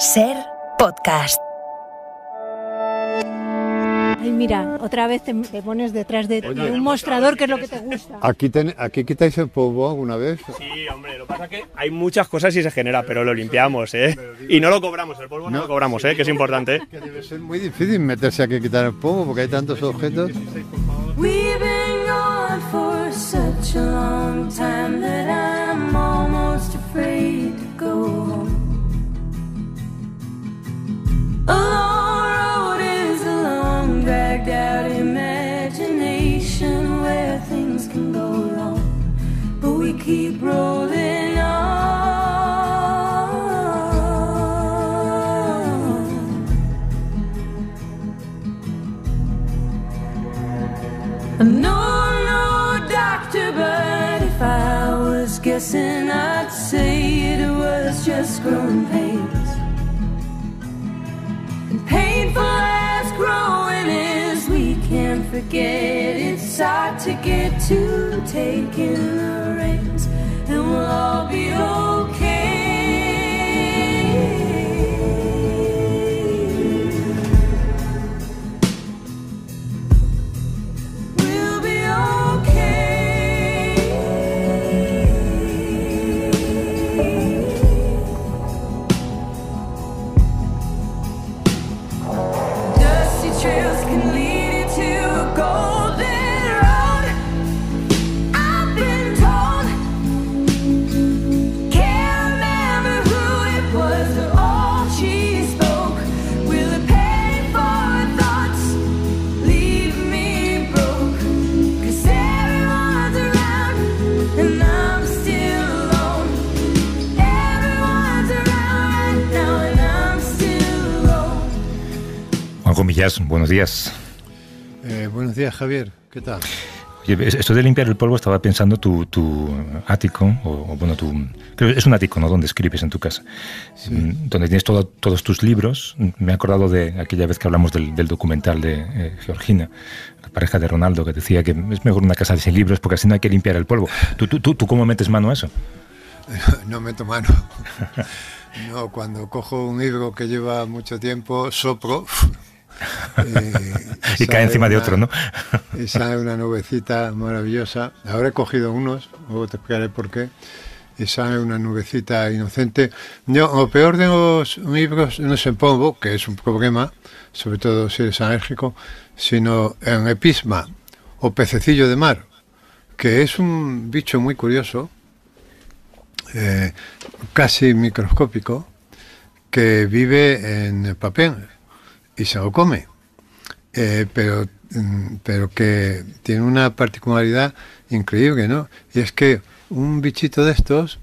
Ser podcast. Ay, mira, otra vez te, pones detrás de, un mostrador, que es lo que te gusta. ¿Aquí, ¿Aquí quitáis el polvo alguna vez? Sí, hombre, lo que pasa que hay muchas cosas y se genera, pero lo limpiamos, ¿eh? Y no lo cobramos, el polvo no, lo cobramos, ¿eh? Que es importante. Es debe ser muy difícil meterse aquí a quitar el polvo porque hay tantos objetos. keep rolling on. No, no, Dr. but if I was guessing, I'd say it was just growing pains. And painful as growing can't forget. It's hard to get to taking the reins, and we'll all be okay. buenos días. Eh, buenos días, Javier. ¿Qué tal? esto de limpiar el polvo estaba pensando tu, tu ático, o, bueno, tu, es un ático, ¿no? Donde escribes en tu casa, mm, donde tienes todos tus libros. Mm, me he acordado de aquella vez que hablamos del, documental de eh, Georgina, la pareja de Ronaldo, que decía que es mejor una casa sin libros porque así no hay que limpiar el polvo. ¿Tú, tú, tú, cómo metes mano a eso? No meto mano. No, cuando cojo un libro que lleva mucho tiempo, sopro eh, y cae encima de otro, ¿no? y sale una nubecita maravillosa. Ahora he cogido unos, luego te explicaré por qué. Y sale una nubecita inocente. Yo, lo peor de los libros no es el que es un problema, sobre todo si eres alérgico, sino en episma o pececillo de mar, que es un bicho muy curioso, eh, casi microscópico, que vive en el papel y se lo come. Eh, mm, pero, que tiene una particularidad increíble, ¿no? Y es que un bichito de estos,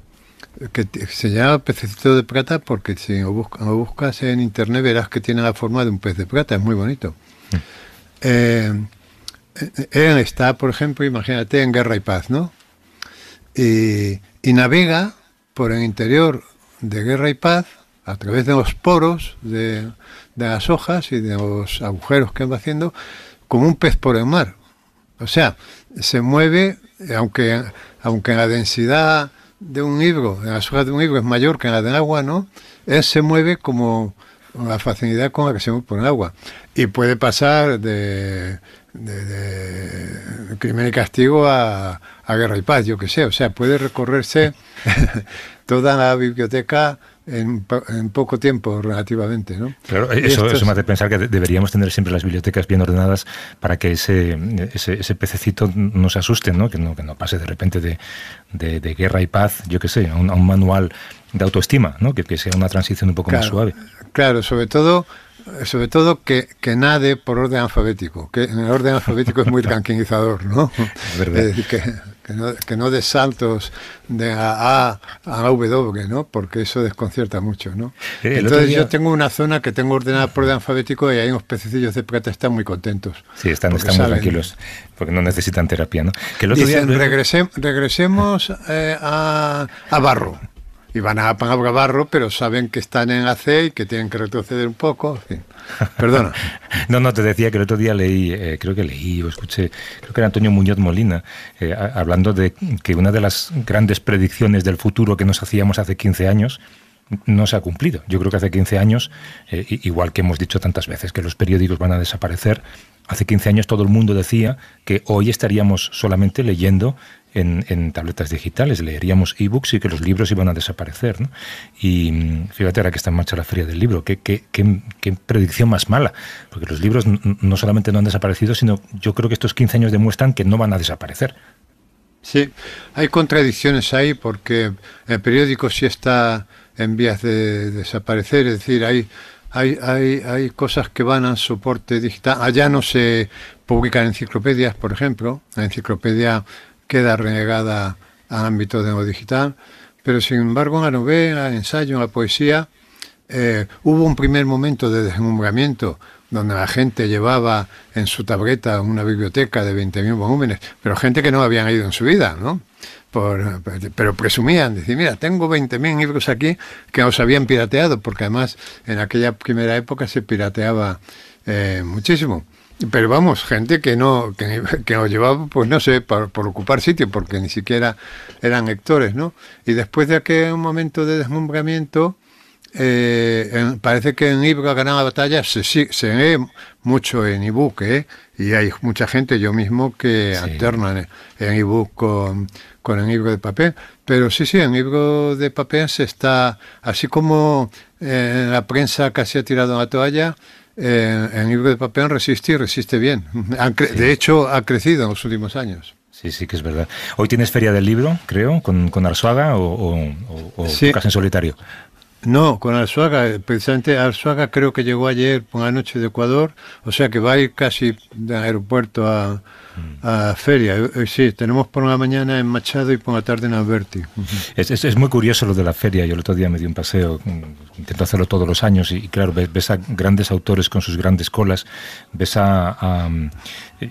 eh, que se llama pececito de plata porque si lo, buscas en internet verás que tiene la forma de un pez de plata, es muy bonito. Mm. Eh, él está, por ejemplo, imagínate, en Guerra y Paz, ¿no? Y, y, navega por el interior de Guerra y Paz a través de los poros de, las hojas y de los agujeros que va haciendo, como un pez por el mar. O sea, se mueve, aunque, aunque la densidad de un libro, de las hojas de un libro es mayor que la del agua, ¿no? Él se mueve como la facilidad con la que se mueve por el agua. Y puede pasar de, crimen y castigo a, guerra y paz, yo qué sé. O sea, puede recorrerse toda la biblioteca en, poco tiempo relativamente. ¿no? Claro, eso, eso me hace pensar que deberíamos tener siempre las bibliotecas bien ordenadas para que ese, ese, pececito no se asuste, ¿no? Que, no, que no pase de repente de, de, guerra y paz, yo qué sé, a un, manual de autoestima, ¿no? que, que sea una transición un poco más suave. Claro, sobre todo sobre todo que, que, nade por orden alfabético, que en el orden alfabético es muy tranquilizador, ¿no? Es verdad que no, de saltos de A a, W, ¿no? Porque eso desconcierta mucho, ¿no? Eh, Entonces yo tengo una zona que tengo ordenada por orden alfabético y hay unos pececillos de plata están muy contentos. Sí, están, muy tranquilos, porque no necesitan terapia, ¿no? Que regresemos eh, a, a Barro y van a, pagar barro, pero saben que están en AC y que tienen que retroceder un poco. Perdona. no, no, te decía que el otro día leí, eh, creo que leí o escuché, creo que era Antonio Muñoz Molina, eh, hablando de que una de las grandes predicciones del futuro que nos hacíamos hace 15 años no se ha cumplido. Yo creo que hace 15 años, eh, igual que hemos dicho tantas veces que los periódicos van a desaparecer, hace 15 años todo el mundo decía que hoy estaríamos solamente leyendo en, tabletas digitales, leeríamos ebooks y que los libros iban a desaparecer. Y mm, fíjate ahora que está en marcha la feria del libro, qué, predicción más mala, porque los libros no solamente no han desaparecido, sino yo creo que estos 15 años demuestran que no van a desaparecer. Sí, hay contradicciones ahí porque el periódico sí está en vías de desaparecer, es decir, hay, hay, hay, hay cosas que van a soporte digital. Allá no se publican enciclopedias, por ejemplo. La enciclopedia queda renegada al ámbito de lo digital, pero sin embargo en la novela, en el ensayo, en la poesía, eh, hubo un primer momento de deslumbramiento donde la gente llevaba en su tableta una biblioteca de 20.000 volúmenes, pero gente que no habían ido en su vida, ¿no? pero presumían, decir, mira, tengo 20.000 libros aquí que os habían pirateado, porque además en aquella primera época se pirateaba eh, muchísimo. Pero vamos, gente que no que, que llevaba, pues no sé, por, ocupar sitio, porque ni siquiera eran lectores, ¿no? Y después de aquel momento de deslumbramiento, eh, parece que en ganado la batalla se, se ve mucho en ebook, ¿eh? Y hay mucha gente, yo mismo, que alterna en, e ebook con, el libro de papel. Pero sí, sí, en libro de papel se está, así como eh, la prensa casi ha tirado la toalla, eh, en libro de Papel resiste y resiste bien. De hecho, ha crecido en los últimos años. Sí, sí que es verdad. Hoy tienes Feria del Libro, creo, con, con Arzuaga o, o, en solitario. No, con Arzuaga, eh, precisamente Arzuaga creo que llegó ayer por la noche de Ecuador, o sea que va a ir casi de aeropuerto a, a feria. Eh, eh, sí, tenemos por la mañana en Machado y por la tarde en Alberti. Es, muy curioso lo de la feria. Yo el otro día me di un paseo, mm, intento hacerlo todos los años y, claro, ves, a grandes autores con sus grandes colas, ves a, mm,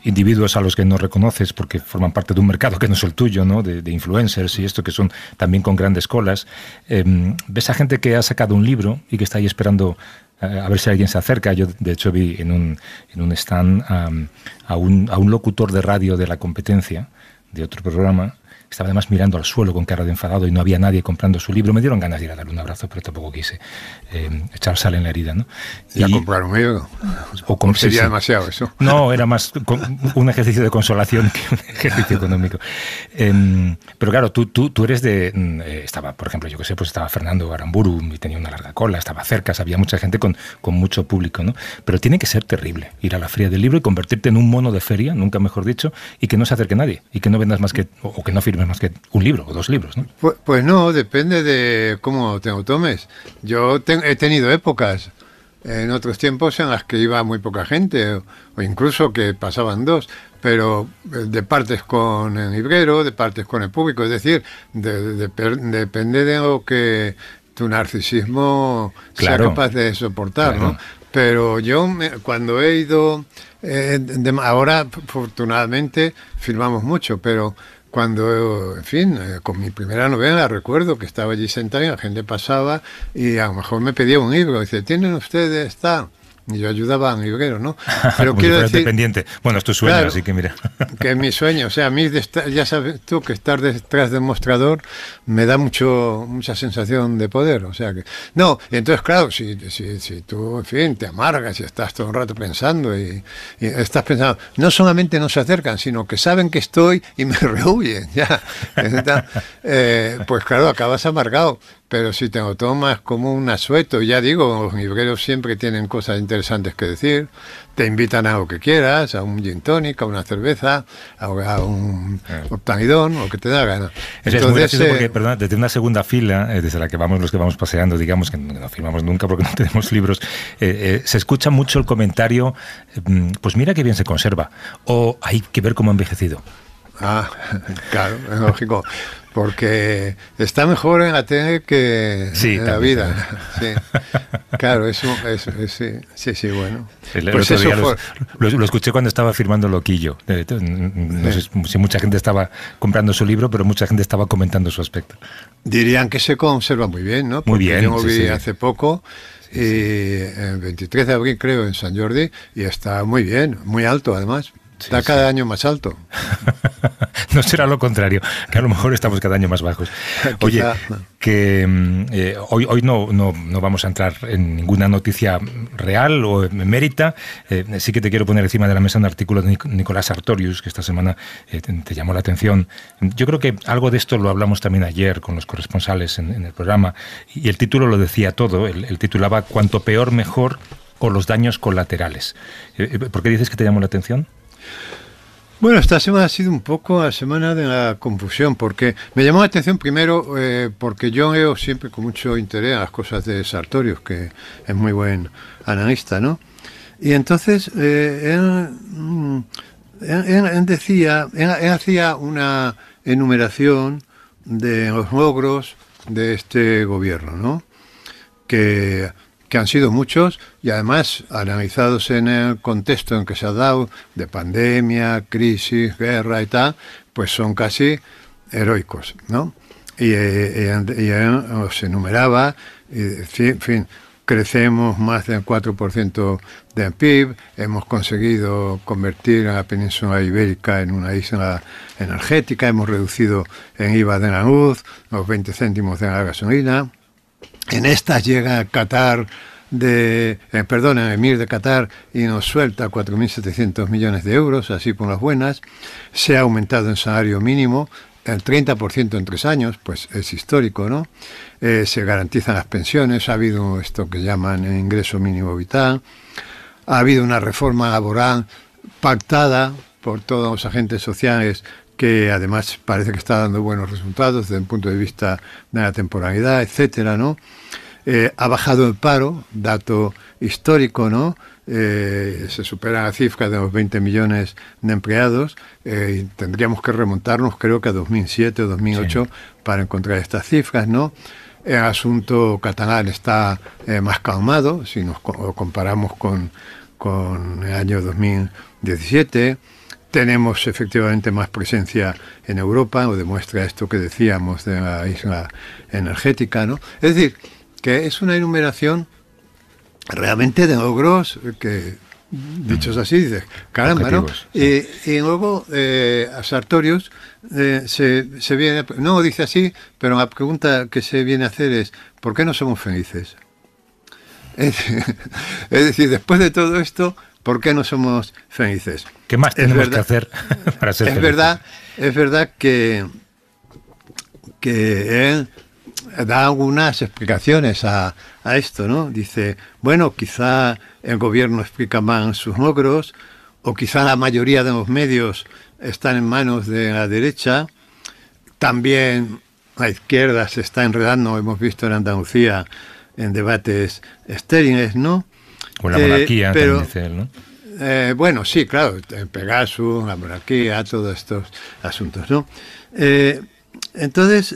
individuos a los que no reconoces porque forman parte de un mercado que no es el tuyo, ¿no? de, influencers y esto que son también con grandes colas. Em, ves a gente que ha sacado un libro y que está ahí esperando eh, a ver si alguien se acerca. Yo, de hecho, vi en un, en un stand a, un, a un locutor de radio de la competencia, de otro programa, estaba además mirando al suelo con cara de enfadado y no había nadie comprando su libro. Me dieron ganas de ir a darle un abrazo, pero tampoco quise eh, echar sal en la herida. ¿no? ¿Y, a comprar un libro? O con, sería demasiado eso? No, era más un ejercicio de consolación que un ejercicio económico. Em, pero claro, tú, tú, tú eres de... Mm, eh, estaba, por ejemplo, yo que sé, pues estaba Fernando Aramburu y tenía una larga cola, estaba cerca, había mucha gente con, con mucho público. ¿no? Pero tiene que ser terrible ir a la fría del libro y convertirte en un mono de feria, nunca mejor dicho, y que no se acerque nadie, y que no vendas más que... o, que no más que un libro o dos libros, ¿no? Pues, pues no, depende de cómo te lo tomes. Yo he tenido épocas en otros tiempos en las que iba muy poca gente, o, incluso que pasaban dos, pero eh, de partes con el librero, de partes con el público, es decir, depende de lo que tu narcisismo sea capaz de soportar, ¿no? Pero yo cuando he ido, eh, ahora afortunadamente firmamos mucho, pero cuando, en fin, eh, con mi primera novela recuerdo que estaba allí sentada y la gente pasaba y a lo mejor me pedía un libro. Dice, ¿tienen ustedes esta...? Y yo ayudaba a mi obrero, ¿no? Pero quiero decir. Dependiente. Bueno, es tu sueño, así que mira. que es mi sueño. O sea, a mí, ya sabes tú que estar detrás de mostrador me da mucho mucha sensación de poder. O sea que. No, entonces, claro, si, si, tú, en fin, te amargas y estás todo un rato pensando y, estás pensando. No solamente no se acercan, sino que saben que estoy y me rehuyen, ya. Eh, pues claro, acabas amargado pero si te lo tomas como un asueto, ya digo, los libreros siempre tienen cosas interesantes que decir, te invitan a lo que quieras, a un gin tonic, a una cerveza, a, un octanidón, o que te da gana. Es, Entonces, muy porque, eh, perdón, desde una segunda fila, eh, desde la que vamos los que vamos paseando, digamos, que no firmamos nunca porque no tenemos libros, eh, se escucha mucho el comentario, mm, pues mira qué bien se conserva, o hay que ver cómo ha envejecido. Ah, claro, es lógico porque está mejor en tele que en la vida. Sí. Claro, eso, eso, sí, sí, bueno. lo, escuché cuando estaba firmando Loquillo. No sé si mucha gente estaba comprando su libro, pero mucha gente estaba comentando su aspecto. Dirían que se conserva muy bien, ¿no? muy bien. Yo lo vi hace poco el 23 de abril creo en San Jordi y está muy bien, muy alto además. Está cada año más alto. no será lo contrario, que a lo mejor estamos cada año más bajos. Oye, que mm, eh, hoy, no, no, vamos a entrar en ninguna noticia real o mérita. Eh, sí que te quiero poner encima de la mesa un artículo de Nicolás Artorius, que esta semana eh, te, llamó la atención. Yo creo que algo de esto lo hablamos también ayer con los corresponsales en, el programa, y el título lo decía todo. el, el titulaba Cuanto peor, mejor o los daños colaterales. ¿Por qué dices que te llamó la atención? Bueno, esta semana ha sido un poco la semana de la confusión, porque me llamó la atención primero, eh, porque yo veo siempre con mucho interés las cosas de Sartorius, que es muy buen analista, ¿no? Y entonces eh, mm, él, decía, hacía una enumeración de los logros de este gobierno, ¿no? Que que han sido muchos y además analizados en el contexto en que se ha dado de pandemia, crisis, guerra y tal, pues son casi heroicos, ¿no? Y, eh, y, enumeraba, y, en fin, crecemos más del 4% del PIB, hemos conseguido convertir a la península ibérica en una isla energética, hemos reducido en IVA de la luz, los 20 céntimos de la gasolina, en estas llega Qatar de, eh, Emir de Qatar y nos suelta 4.700 millones de euros, así por las buenas. Se ha aumentado el salario mínimo el 30% en tres años, pues es histórico, ¿no? Eh, se garantizan las pensiones, ha habido esto que llaman ingreso mínimo vital, ha habido una reforma laboral pactada por todos los agentes sociales que además parece que está dando buenos resultados desde un punto de vista de la temporalidad, etcétera, ¿no? Eh, ha bajado el paro, dato histórico, ¿no? Eh, se supera la cifra de los 20 millones de empleados eh, y tendríamos que remontarnos, creo que a 2007 o 2008 para encontrar estas cifras, ¿no? El asunto catalán está más calmado si nos comparamos con, con el año 2017 tenemos efectivamente más presencia en Europa, o demuestra esto que decíamos de la isla energética, ¿no? Es decir, que es una enumeración realmente de logros que, dichos así, dices, caramba, eh, Y, luego eh, a Sartorius eh, se, se viene, no dice así, pero la pregunta que se viene a hacer es, ¿por qué no somos felices? Es, decir, después de todo esto, ¿Por qué no somos felices? ¿Qué más tenemos que hacer para ser es felices? Verdad, es verdad que, que él da algunas explicaciones a, a, esto, ¿no? Dice, bueno, quizá el gobierno explica más sus logros, o quizá la mayoría de los medios están en manos de la derecha, también la izquierda se está enredando, hemos visto en Andalucía, en debates estériles, ¿no? Con la eh, monarquía, ¿no? Eh, bueno, sí, claro, eh, Pegasus, la monarquía, todos estos asuntos, ¿no? entonces,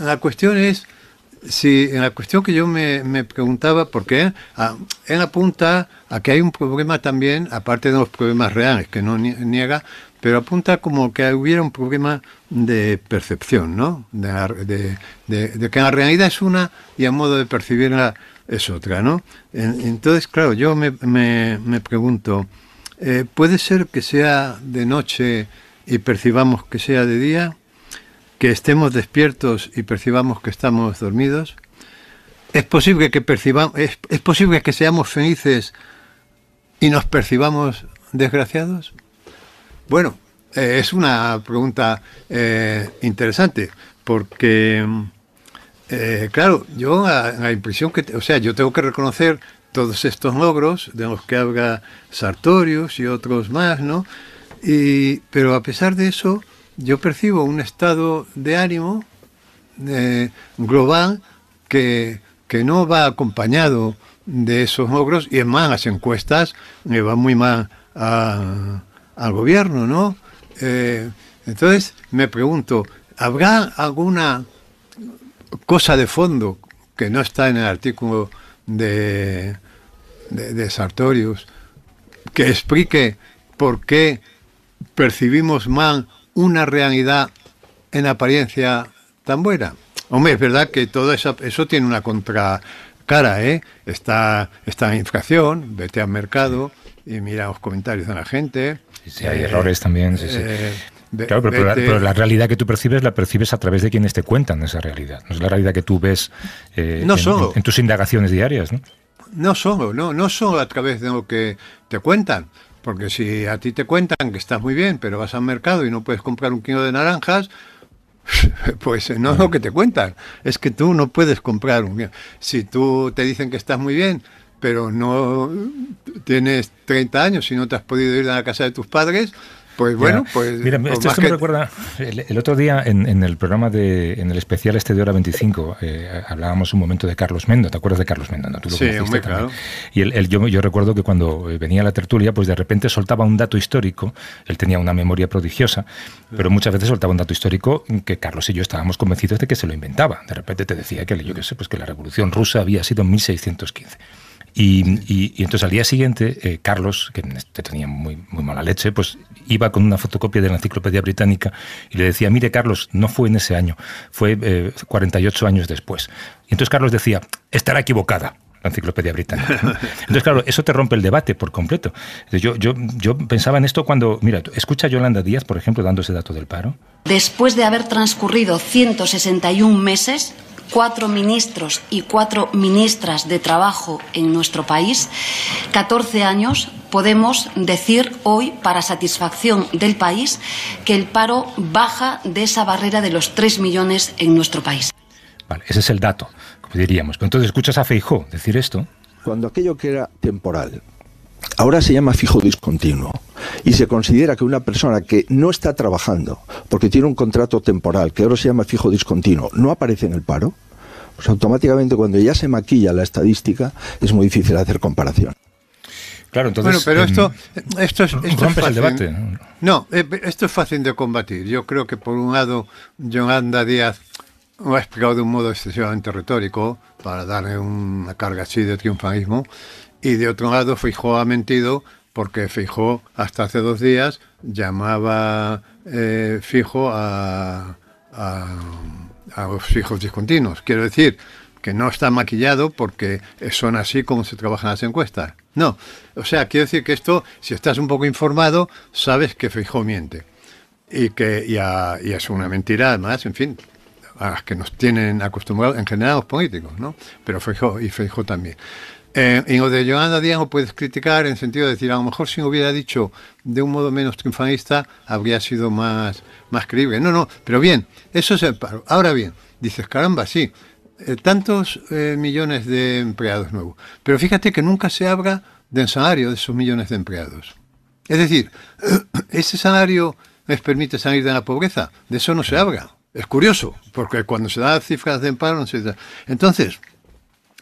la cuestión es, si en la cuestión que yo me, preguntaba, porque ah, él apunta a que hay un problema también, aparte de los problemas reales que no niega, pero apunta como que hubiera un problema de percepción, ¿no? De, que la realidad es una y a modo de percibirla es otra, ¿no? Entonces, claro, yo me, pregunto, eh, ¿puede ser que sea de noche y percibamos que sea de día? ¿Que estemos despiertos y percibamos que estamos dormidos? ¿Es posible que, percibamos, es, posible que seamos felices y nos percibamos desgraciados? Bueno, eh, es una pregunta eh, interesante porque eh, claro, yo la impresión que, o sea, yo tengo que reconocer todos estos logros de los que habla Sartorius y otros más, ¿no? Y, pero a pesar de eso, yo percibo un estado de ánimo eh, global que, no va acompañado de esos logros y es más, las encuestas le eh, van muy mal al gobierno, ¿no? entonces me pregunto, ¿habrá alguna cosa de fondo que no está en el artículo de, de, Sartorius, que explique por qué percibimos mal una realidad en apariencia tan buena. Hombre, es verdad que todo eso, eso tiene una contracara, ¿eh? Está, está infracción, inflación, vete al mercado y mira los comentarios de la gente. Sí, hay errores también, sí, sí. Eh, claro, pero, la realidad que tú percibes la percibes a través de quienes te cuentan esa realidad. No es la realidad que tú ves eh, no en, solo, en, tus indagaciones diarias. ¿no? solo, no, no solo a través de lo que te cuentan. Porque si a ti te cuentan que estás muy bien, pero vas al mercado y no puedes comprar un kilo de naranjas, pues eh, no es lo que te cuentan, es que tú no puedes comprar un... Si tú te dicen que estás muy bien, pero no tienes 30 años y no te has podido ir a la casa de tus padres, pues bueno, pues. Mira, pues esto, me recuerda. El, otro día en, el programa de. En el especial este de Hora 25, eh, hablábamos un momento de Carlos Mendo. ¿Te acuerdas de Carlos Mendo? sí, Y el, yo, yo recuerdo que cuando eh, venía a la tertulia, pues de repente soltaba un dato histórico. Él tenía una memoria prodigiosa, pero muchas veces soltaba un dato histórico que Carlos y yo estábamos convencidos de que se lo inventaba. De repente te decía que, yo qué sé, pues que la revolución rusa había sido en 1615. Y, entonces al día siguiente, eh, Carlos, que este tenía muy, muy mala leche, pues iba con una fotocopia de la Enciclopedia Británica y le decía, mire Carlos, no fue en ese año, fue 48 eh, años después. Y entonces Carlos decía, estará equivocada enciclopedia británica. Entonces, claro, eso te rompe el debate por completo. Yo, yo, yo pensaba en esto cuando, mira, escucha Yolanda Díaz, por ejemplo, dando ese dato del paro. Después de haber transcurrido 161 meses, cuatro ministros y cuatro ministras de trabajo en nuestro país, 14 años, podemos decir hoy, para satisfacción del país, que el paro baja de esa barrera de los 3 millones en nuestro país. Vale, ese es el dato diríamos. entonces escuchas a Feijó decir esto. Cuando aquello que era temporal, ahora se llama fijo discontinuo y se considera que una persona que no está trabajando porque tiene un contrato temporal, que ahora se llama fijo discontinuo, no aparece en el paro, pues automáticamente cuando ya se maquilla la estadística es muy difícil hacer comparación. Claro, entonces, bueno, pero em, esto, esto es, esto es fácil. ¿no? Eh, esto es fácil de combatir. Yo creo que por un lado, anda Díaz lo ha explicado de un modo excesivamente retórico para darle una carga así de triunfalismo. Y de otro lado, Fijó ha mentido porque Fijó hasta hace dos días llamaba eh, Fijo a, a, los fijos discontinuos. Quiero decir que no está maquillado porque son así como se trabajan las encuestas. No, o sea, quiero decir que esto, si estás un poco informado, sabes que Fijó miente. Y que es una mentira, además, en fin, a las que nos tienen acostumbrados, en general los políticos, ¿no? Pero Feijóo y Feijóo también. Eh, en lo de Joana Díaz lo puedes criticar en el sentido de decir, a lo mejor si hubiera dicho de un modo menos triunfalista, habría sido más, más creíble. No, no, pero bien, eso es el paro. Ahora bien, dices, caramba, sí, eh, tantos eh, millones de empleados nuevos. Pero fíjate que nunca se habla del salario de esos millones de empleados. Es decir, ese salario les permite salir de la pobreza. De eso no se habla. Es curioso, porque cuando se dan cifras de emparo, no se Entonces,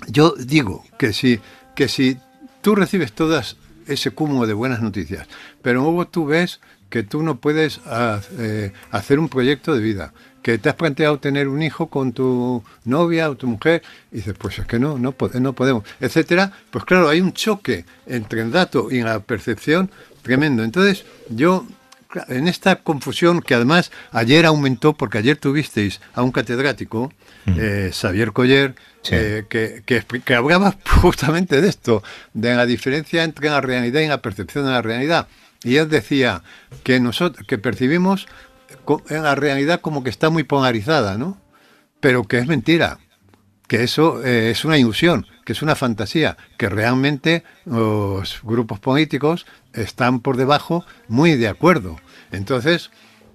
yo digo que si, que si tú recibes todas ese cúmulo de buenas noticias, pero luego tú ves que tú no puedes ah, eh, hacer un proyecto de vida, que te has planteado tener un hijo con tu novia o tu mujer, y dices, pues es que no, no, no podemos, etcétera, pues claro, hay un choque entre el dato y la percepción tremendo. Entonces, yo en esta confusión que además ayer aumentó, porque ayer tuvisteis a un catedrático, mm. eh, Xavier Coller, eh, que, que, hablaba justamente de esto, de la diferencia entre la realidad y la percepción de la realidad. Y él decía que nosotros que percibimos en la realidad como que está muy polarizada, ¿no? Pero que es mentira, que eso eh, es una ilusión, que es una fantasía, que realmente los grupos políticos están por debajo muy de acuerdo entonces,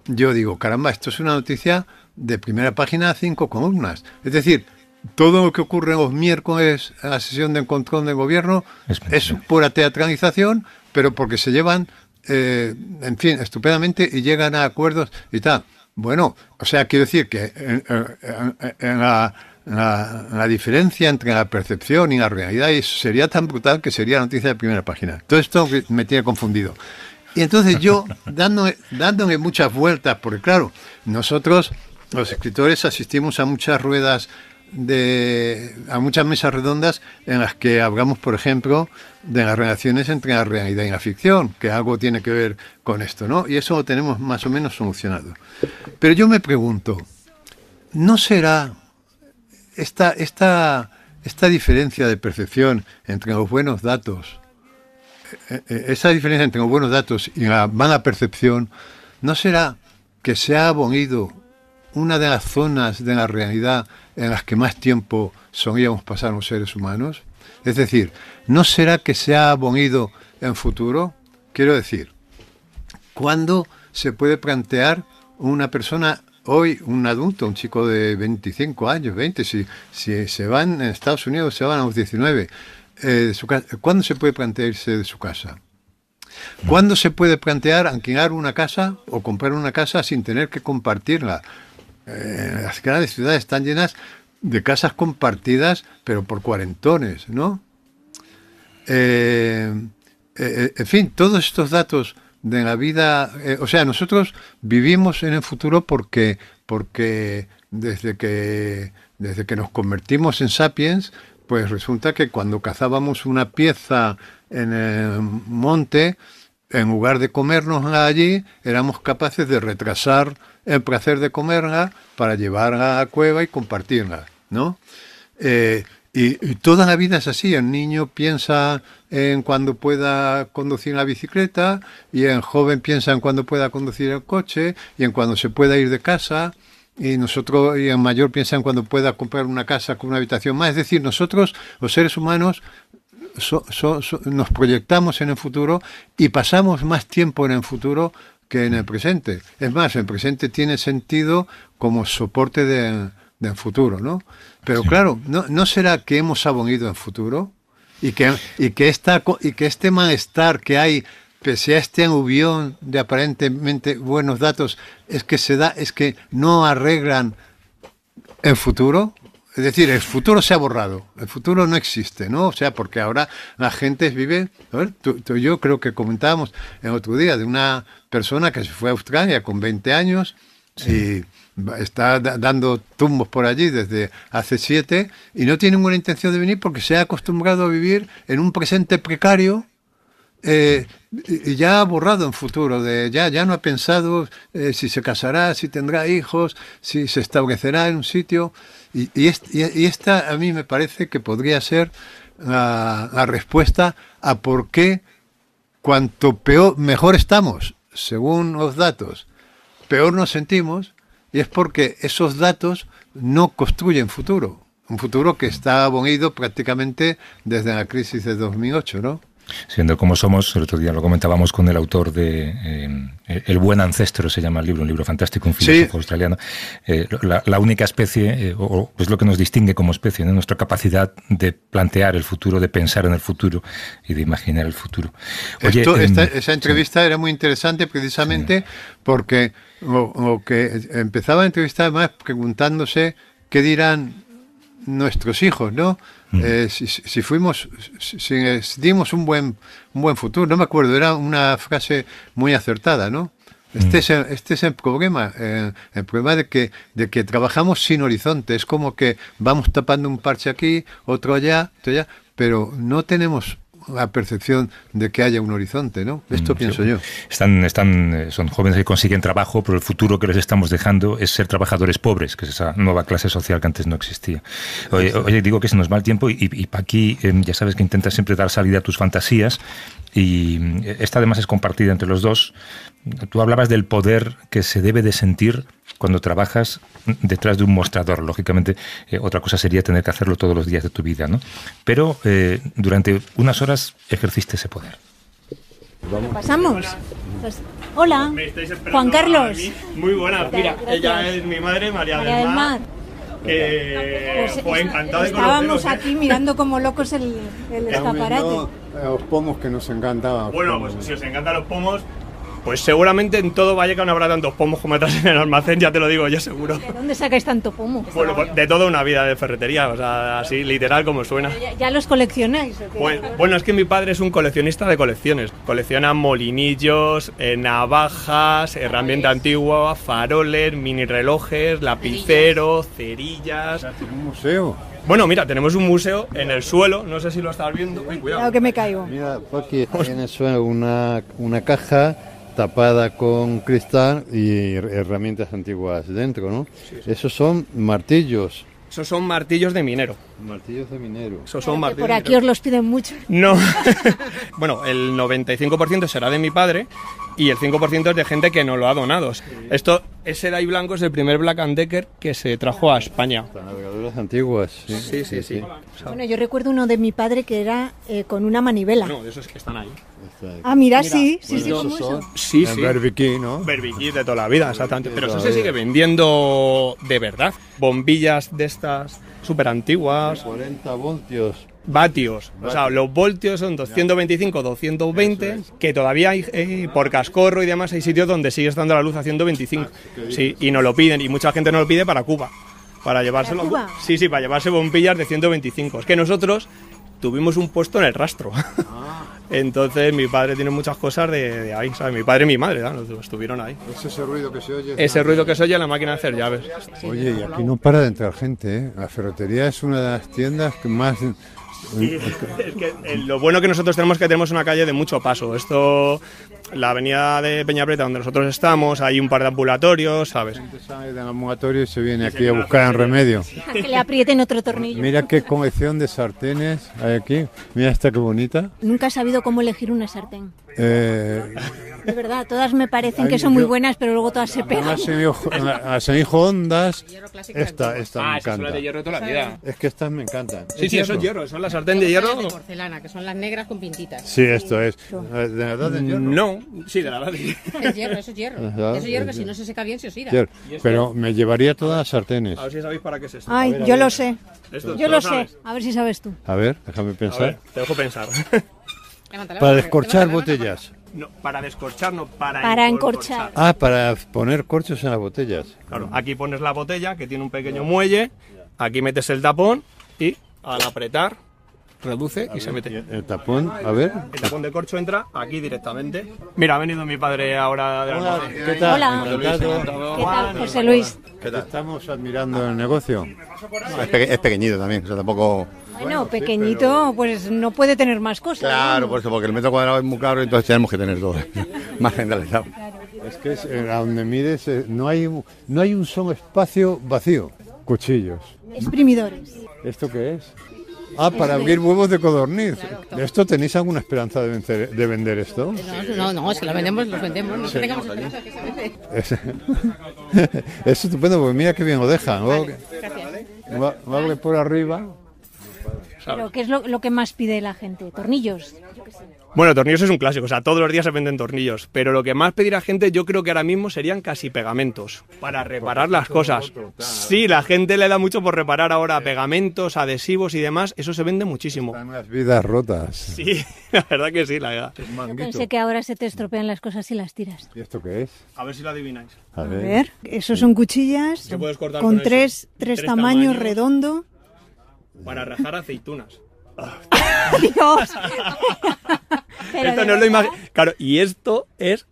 yo digo, caramba, esto es una noticia de primera página, a cinco columnas. Es decir, todo lo que ocurre los miércoles en la sesión de control de gobierno es, pura teatralización, pero porque se llevan, eh, en fin, estupendamente y llegan a acuerdos y tal. Bueno, o sea, quiero decir que eh, eh, la, la, diferencia entre la percepción y la realidad sería tan brutal que sería noticia de primera página. Todo esto me tiene confundido. Y entonces yo, dándome, muchas vueltas, porque claro, nosotros los escritores asistimos a muchas ruedas de, a muchas mesas redondas en las que hablamos, por ejemplo, de las relaciones entre la realidad y la ficción, que algo tiene que ver con esto, ¿no? Y eso lo tenemos más o menos solucionado. Pero yo me pregunto, ¿no será esta, esta, esta diferencia de percepción entre los buenos datos eh, eh, esa diferencia entre los buenos datos y la mala percepción, ¿no será que se ha abonido una de las zonas de la realidad en las que más tiempo soníamos pasar los seres humanos? Es decir, ¿no será que se ha abonido en futuro? Quiero decir, ¿cuándo se puede plantear una persona hoy, un adulto, un chico de 25 años, 20, si, si se van en Estados Unidos, se van a los 19? Eh, ¿Cuándo se puede plantearse de su casa? ¿Cuándo se puede plantear alquilar una casa o comprar una casa sin tener que compartirla? Eh, las grandes ciudades están llenas de casas compartidas, pero por cuarentones, ¿no? Eh, en fin, todos estos datos de la vida, o sea, nosotros vivimos en el futuro porque, porque desde, que, desde que nos convertimos en sapiens, pues resulta que cuando cazábamos una pieza en el monte, en lugar de comérnosla allí, éramos capaces de retrasar el placer de comerla para llevarla a la cueva y compartirla, ¿no? Eh, y, y, toda la vida es así. El niño piensa en cuando pueda conducir la bicicleta y el joven piensa en cuando pueda conducir el coche y en cuando se pueda ir de casa y nosotros y el mayor piensan cuando pueda comprar una casa con una habitación más. Es decir, nosotros, los seres humanos, nos proyectamos en el futuro y pasamos más tiempo en el futuro que en el presente. Es más, el presente tiene sentido como soporte del futuro, ¿no? Pero claro, ¿no, será que hemos abonido en futuro? Y que, y que, esta, y que este malestar que hay pese a este anuvión de aparentemente buenos datos, es que se da, es que no arreglan el futuro. Es decir, el futuro se ha borrado, el futuro no existe, ¿no? O sea, porque ahora la gente vive, a ver, tú, yo creo que comentábamos el otro día de una persona que se fue a Australia con 20 años y está dando tumbos por allí desde hace 7 y no tiene ninguna intención de venir porque se ha acostumbrado a vivir en un presente precario eh, y ya ha borrado en futuro, de, ya, ya no ha pensado eh, si se casará, si tendrá hijos, si se establecerá en un sitio. Y, esta a mí me parece que podría ser la, respuesta a por qué cuanto peor, mejor estamos, según los datos, peor nos sentimos, y es porque esos datos no construyen futuro. Un futuro que está abonido prácticamente desde la crisis de 2008, ¿no? siendo como somos, el otro día lo comentábamos con el autor de eh, El buen ancestro, se llama el libro, un libro fantástico, un filósofo australiano, eh, la, única especie, eh, o, es pues lo que nos distingue como especie, nuestra capacidad de plantear el futuro, de pensar en el futuro y de imaginar el futuro. Em, esa entrevista era muy interesante precisamente porque o, que empezaba la entrevista más preguntándose qué dirán nuestros hijos, ¿no? Eh, si, fuimos, si, dimos un buen, un buen futuro, no me acuerdo, era una frase muy acertada, ¿no? Este, mm. es el, este problema, eh, el problema de que, de que trabajamos sin horizonte, es como que vamos tapando un parche aquí, otro allá, otro allá, pero no tenemos la percepción de que haya un horizonte, ¿no? Esto mm, pienso yo. Están, están, eh, son jóvenes que consiguen trabajo, pero el futuro que les estamos dejando es ser trabajadores pobres, que es esa nueva clase social que antes no existía. Oye, digo que se nos va el tiempo y, y Paqui, em, ya sabes que intentas siempre dar salida a tus fantasías y mm, e-, esta además es compartida entre los dos Tú hablabas del poder que se debe de sentir cuando trabajas detrás de un mostrador. Lógicamente, eh, otra cosa sería tener que hacerlo todos los días de tu vida, ¿no? Pero eh, durante unas horas ejerciste ese poder. ¿Pasamos? Pues, hola, Juan Carlos. Muy buena, mira, ella es mi madre, María, del Mar. Pues, encantado Estábamos ¿eh? aquí mirando como locos el, el escaparate. Los pomos que nos encantaban. Bueno, pues si os encantan los pomos, pues seguramente en todo Valleca no habrá tantos pomos como estás en el almacén, ya te lo digo yo seguro. ¿De dónde sacáis tanto pomo? Bueno, pues, pues, de toda una vida de ferretería, o sea, así literal como suena. Ya, los coleccionáis? Bueno, es que mi padre es un coleccionista de colecciones. Colecciona molinillos, eh, navajas, herramienta antigua, faroles, mini relojes, lapicero, cerillas. Tiene un museo. Bueno, mira, tenemos un museo en el suelo, no sé si lo estás viendo. cuidado. que me caigo. Mira, aquí en una, una caja tapada con cristal y herramientas antiguas dentro, ¿no? Esos son martillos. Esos son martillos de minero. Martillos de minero. Por aquí os los piden mucho. No. bueno, el 95% será de mi padre y el 5% es de gente que no lo ha donado. Esto, ese Dai Blanco es el primer Black and Decker que se trajo a España. Navegadoras antiguas. Sí, sí, sí. Bueno, yo recuerdo uno de mi padre que era eh, con una manivela. No, de esos que están ahí. Ah, mira, sí, sí, sí, sí, sí. ¿no? Berbiquí de toda la vida, exactamente. Pero eso se sigue vendiendo de verdad. Bombillas de estas súper antiguas. 40 voltios. Vatios, o sea, los voltios son 225, 220, que todavía hay, eh, por cascorro y demás, hay sitios donde sigue estando la luz a 125, ah, sí, y no lo piden, y mucha gente no lo pide para Cuba, para llevárselo, Cuba? sí, sí, para llevarse bombillas de 125, es que nosotros tuvimos un puesto en el rastro. Ah. Entonces mi padre tiene muchas cosas de, ahí, ¿sabes? Mi padre y mi madre, estuvieron ahí. Es ese ruido que se oye. Ese ruido que se oye en la máquina de hacer llaves. Oye, y aquí no para de entrar gente, ¿eh? La ferretería es una de las tiendas que más... Eh, lo bueno que nosotros tenemos es que tenemos una calle de mucho paso. Esto la avenida de Peñabreta, donde nosotros estamos, hay un par de ambulatorios, ¿sabes? La gente sale de ambulatorios y se viene aquí a buscar en remedio. Que le aprieten otro tornillo. Mira qué colección de sartenes hay aquí. Mira esta qué bonita. Nunca he sabido cómo elegir una sartén. Eh... De verdad, todas me parecen que son muy buenas, pero luego todas se pegan. Las semijo hondas, esta, esta ah, me encanta. de hierro toda la vida. Es que estas me encantan. Sí, sí, eso es hierro, son las sartén de hierro. De porcelana, que son las negras con pintitas. Sí, esto es. ¿De verdad de hierro? No, Sí, de la Es hierro, eso es hierro. eso es hierro que si no se seca bien se os irá. Pero me llevaría todas las sartenes. A ver si sabéis para qué es esto. Ay, yo lo sé. yo lo, sé. A ver si sabes tú. A ver, déjame pensar. te dejo pensar. para descorchar botellas. No, para descorchar, no para, para encorchar. Ah, para poner corchos en las botellas. Claro, aquí pones la botella que tiene un pequeño muelle, aquí metes el tapón y al apretar reduce y se mete. El tapón, a ver. El tapón de corcho entra aquí directamente. Mira, ha venido mi padre ahora de la Hola, ¿qué tal? Hola. ¿Qué tal, José Luis? ¿Qué Estamos admirando el negocio. es, pequeñito también, o sea, tampoco... Bueno, pequeñito, pues no puede tener más cosas. Claro, por eso, porque el metro cuadrado es muy caro, entonces tenemos que tener todo más generalizado. Es que es, eh, a donde mides eh, no hay, no hay un solo espacio vacío. Cuchillos. Exprimidores. ¿Esto qué es? Ah, para abrir huevos de codorniz. ¿Esto tenéis alguna esperanza de, vender esto? No, no, no, si la vendemos, los vendemos. No tengamos esperanza que se vende. Es, estupendo, porque mira qué bien lo dejan. Vale, vale por arriba. ¿Pero qué es lo, lo que más pide la gente? ¿Tornillos? Bueno, tornillos es un clásico, o sea, todos los días se venden tornillos, pero lo que más pedirá gente yo creo que ahora mismo serían casi pegamentos para reparar las cosas. Sí, la gente le da mucho por reparar ahora pegamentos, adhesivos y demás, eso se vende muchísimo. Están las vidas rotas. Sí, la verdad que sí, la verdad. pensé que ahora se te estropean las cosas y las tiras. ¿Y esto qué es? A ver si lo adivináis. A ver, esos son cuchillas con, tres, tamaños, tamaños redondo. Para rajar aceitunas. Claro, y esto es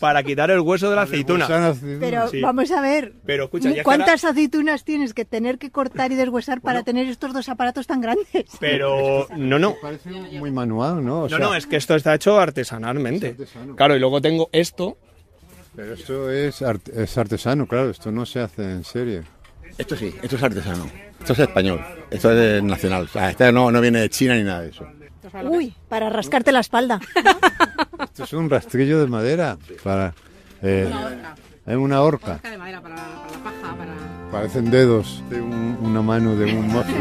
para quitar el hueso, de la aceituna. Pero vamos a ver. Pero ¿Cuántas aceitunas tienes que tener que cortar y deshuesar para tener estos dos aparatos tan grandes? Pero no, no. Parece muy manual, ¿no? No, no, es que esto está hecho artesanalmente. Claro, y luego tengo esto. Pero esto es, es artesano, claro, esto no se hace en serie. Esto sí, esto es artesano, esto es español, esto es nacional, o sea, esto no, viene de China ni nada de eso. Uy, para rascarte la espalda. Esto es un rastrillo de madera para... Eh, una horca. Es eh, una horca. de madera para, la paja, para... Parecen dedos de una mano de un móvil.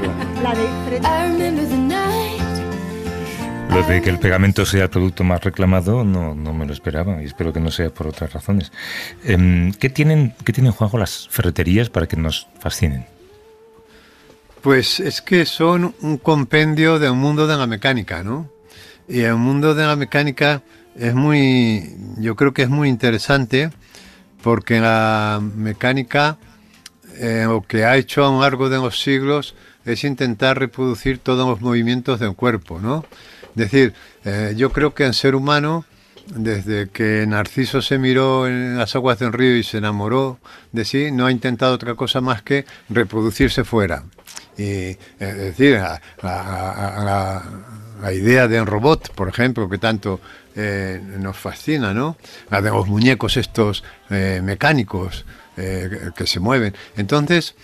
La de lo de que el pegamento sea el producto más reclamado no, no me lo esperaba y espero que no sea por otras razones. Em, ¿Qué tienen, qué tienen Juanjo las ferreterías para que nos fascinen? Pues es que son un compendio de un mundo de la mecánica, ¿no? Y el mundo de la mecánica es muy, yo creo que es muy interesante porque la mecánica eh, lo que ha hecho a lo largo de los siglos es intentar reproducir todos los movimientos de un cuerpo, ¿no? Es decir, eh, yo creo que en ser humano, desde que Narciso se miró en las aguas del río y se enamoró de sí, no ha intentado otra cosa más que reproducirse fuera. Y, eh, es decir, la idea de un robot, por ejemplo, que tanto eh, nos fascina, ¿no? de los muñecos estos mecánicos que se mueven. Entonces,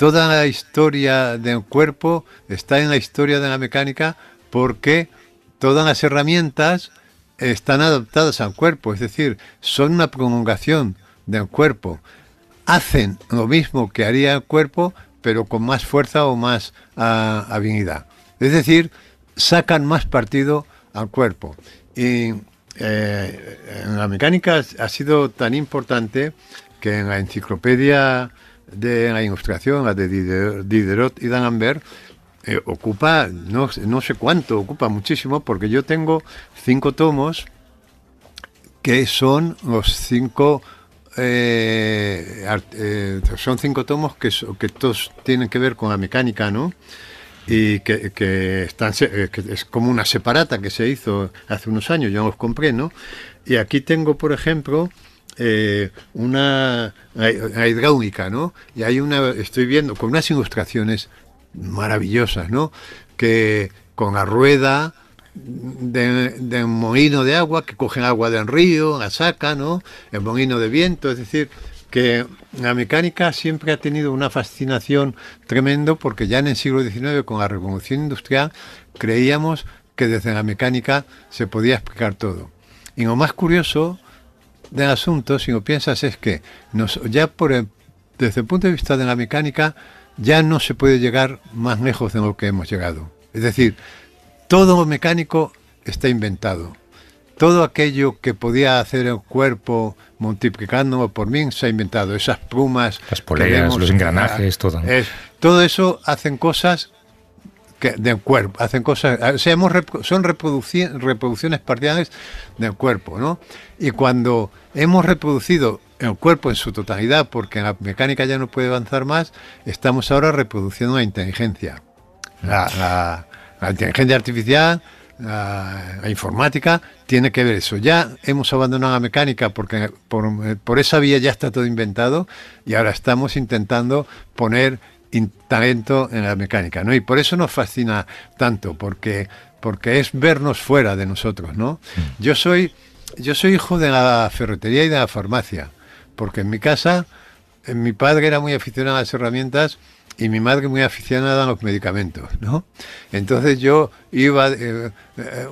Toda la historia del cuerpo está en la historia de la mecánica porque todas las herramientas están adaptadas al cuerpo, es decir, son una prolongación del cuerpo. Hacen lo mismo que haría el cuerpo, pero con más fuerza o más ah, habilidad. Es decir, sacan más partido al cuerpo. Y eh, en la mecánica ha sido tan importante que en la enciclopedia de la ilustración, la de Diderot y D'Alembert, eh, ocupa, no, no sé cuánto, ocupa muchísimo, porque yo tengo cinco tomos que son los cinco eh, eh, son cinco tomos que, que todos tienen que ver con la mecánica, ¿no? Y que, que están, es como una separata que se hizo hace unos años, yo los compré, ¿no? Y aquí tengo, por ejemplo, eh, una hidráulica, ¿no? Y hay una, estoy viendo, con unas ilustraciones maravillosas, ¿no? Que con la rueda de, un molino de agua, que cogen agua del río, la saca ¿no? El molino de viento, es decir, que la mecánica siempre ha tenido una fascinación tremendo porque ya en el siglo XIX con la revolución industrial creíamos que desde la mecánica se podía explicar todo. Y lo más curioso del asunto, si lo piensas, es que ya por desde el punto de vista de la mecánica ya no se puede llegar más lejos de lo que hemos llegado. Es decir, todo lo mecánico está inventado. Todo aquello que podía hacer el cuerpo multiplicándolo por mí se ha inventado. Esas plumas. Las poleas, los engranajes, todo. todo eso hacen cosas del cuerpo, hacen cosas, ah, o son reproducciones parciales del cuerpo, ¿no? Y cuando hemos reproducido el cuerpo en su totalidad, porque la mecánica ya no puede avanzar más, estamos ahora reproduciendo la inteligencia. La, inteligencia artificial, la, informática, tiene que ver eso. Ya hemos abandonado la mecánica porque por esa vía ya está todo inventado y ahora estamos intentando poner talento en la mecánica, ¿no? Y por eso nos fascina tanto, porque, porque es vernos fuera de nosotros, ¿no? Mm. Yo soy, yo soy hijo de la ferretería y de la farmacia, porque en mi casa eh, mi padre era muy aficionado a las herramientas y mi madre muy aficionada a los medicamentos, ¿no? Entonces yo, iba eh, eh,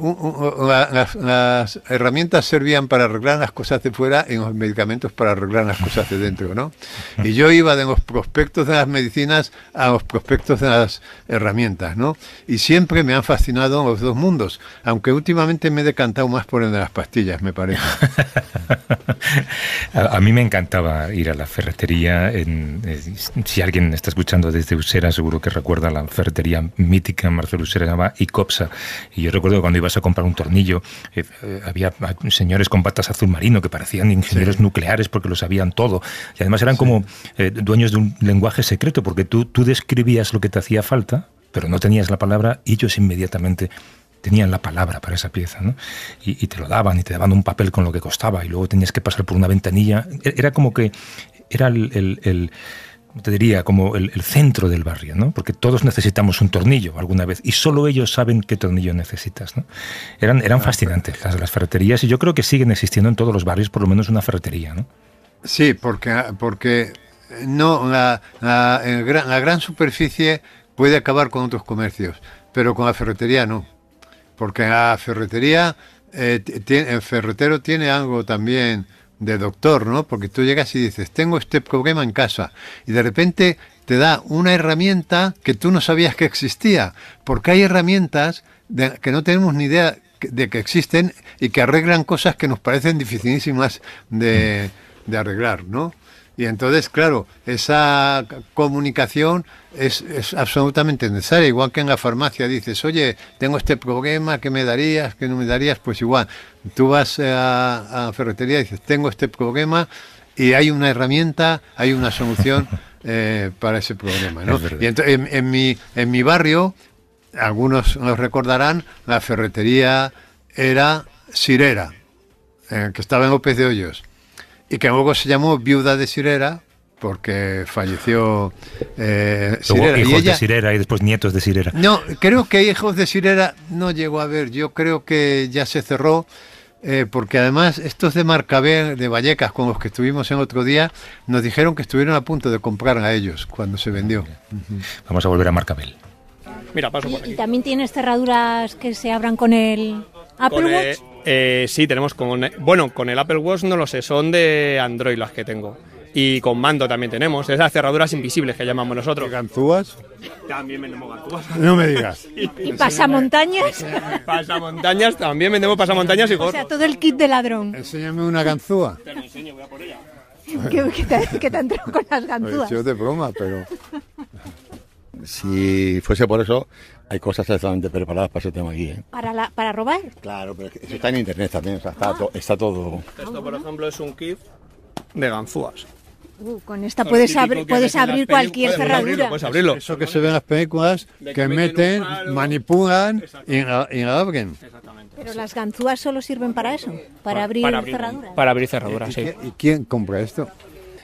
las, herramientas servían para arreglar las cosas de fuera y los medicamentos para arreglar las cosas de dentro, ¿no? Y yo iba de los prospectos de las medicinas a los prospectos de las herramientas, ¿no? Y siempre me han fascinado los dos mundos, aunque últimamente me he decantado más por el de las pastillas, me parece. a, mí me encantaba ir a la ferretería. En, eh, si alguien está escuchando desde Usera, seguro que recuerda la ferretería mítica Marcelo Usera y Icop y yo recuerdo cuando ibas a comprar un tornillo, eh, eh, había ah, señores con batas azul marino que parecían ingenieros nucleares porque lo sabían todo. Y además eran como eh, dueños de un lenguaje secreto, porque tú, tú describías lo que te hacía falta, pero no tenías la palabra y ellos inmediatamente tenían la palabra para esa pieza, ¿no? Y, te lo daban y te daban un papel con lo que costaba y luego tenías que pasar por una ventanilla. E, era como que era el te diría, como el, centro del barrio, ¿no? Porque todos necesitamos un tornillo alguna vez y solo ellos saben qué tornillo necesitas, ¿no? Eran, eran ah, fascinantes las, ferreterías y yo creo que siguen existiendo en todos los barrios por lo menos una ferretería, ¿no? Sí, porque, ah, porque no, la, gran, superficie puede acabar con otros comercios, pero con la ferretería no. Porque la ferretería, eh, el ferretero tiene algo también de doctor, ¿no? Porque tú llegas y dices, tengo este problema en casa, y de repente te da una herramienta que tú no sabías que existía, porque hay herramientas que no tenemos ni idea de que existen y que arreglan cosas que nos parecen dificilísimas de, de arreglar, ¿no? Y entonces, claro, esa comunicación es, absolutamente necesaria. Igual que en la farmacia dices, oye, tengo este problema, ¿qué me darías? ¿Qué no me darías? Pues igual, tú vas a, la ferretería y dices, tengo este problema y hay una herramienta, hay una solución eh, para ese problema. y en, mi, en mi barrio, algunos nos recordarán, la ferretería era Sirera, eh, que estaba en López de Hoyos y que luego se llamó Viuda de Sirera porque falleció eh, hijos de Sirera y después nietos de Sirera. No, creo que hijos de Sirera no llegó a ver, yo creo que ya se cerró. Eh, porque además estos de Marcabel, de Vallecas, con los que estuvimos en otro día, nos dijeron que estuvieron a punto de comprar a ellos cuando se vendió. Vamos a volver a Marcabel. Mira, paso ¿Y, también tienes cerraduras que se abran con el Apple Watch? Eh, sí, tenemos con... Bueno, con el Apple Watch no lo sé, son de Android las que tengo. Y con mando también tenemos, esas cerraduras invisibles que llamamos nosotros. ¿Ganzúas? También vendemos ganzúas. No me digas. ¿Y pasamontañas? pasamontañas, también vendemos pasamontañas y O sea, todo el kit de ladrón. Enséñame una ganzúa. Te lo enseño, voy a por ella. ¿Qué, te, con las ganzúas? yo de broma, pero... Si fuese por eso, hay cosas exactamente preparadas para ese tema aquí. ¿eh? ¿Para, ¿Para robar? Claro, pero eso está en internet también, ah. está, todo. Esto, por ejemplo, es un kit de ganzúas. Uh, con esta puedes, puedes abrir cualquier cerradura. Eso que se ve en las películas, que, meten, manipulan y, y, abren. Pero las ganzúas solo sirven para eso, para, abrir, para abrir cerraduras. Para abrir cerraduras, sí. ¿Y quién compra esto?